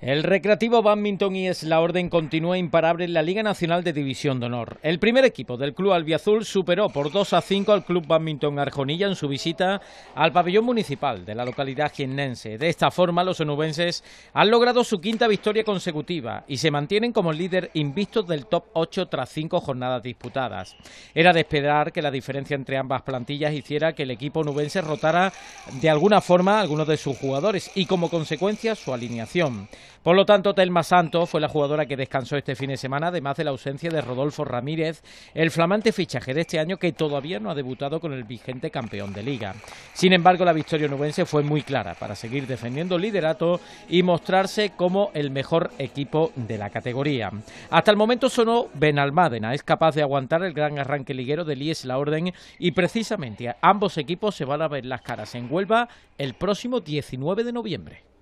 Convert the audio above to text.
El Recreativo Badminton y es la orden continúa imparable en la Liga Nacional de División de Honor. El primer equipo del Club Albiazul superó por 2 a 5 al Club Badminton Arjonilla en su visita al pabellón municipal de la localidad jiennense. De esta forma, los onubenses han logrado su quinta victoria consecutiva y se mantienen como líder invistos del top 8 tras cinco jornadas disputadas. Era de esperar que la diferencia entre ambas plantillas hiciera que el equipo onubense rotara de alguna forma a algunos de sus jugadores y como consecuencia su alineación. Por lo tanto, Telma Santos fue la jugadora que descansó este fin de semana, además de la ausencia de Rodolfo Ramírez, el flamante fichaje de este año que todavía no ha debutado con el vigente campeón de liga. Sin embargo, la victoria onubense fue muy clara para seguir defendiendo el liderato y mostrarse como el mejor equipo de la categoría. Hasta el momento sonó Benalmádena, es capaz de aguantar el gran arranque liguero de Lies La Orden y precisamente ambos equipos se van a ver las caras en Huelva el próximo 19 de noviembre.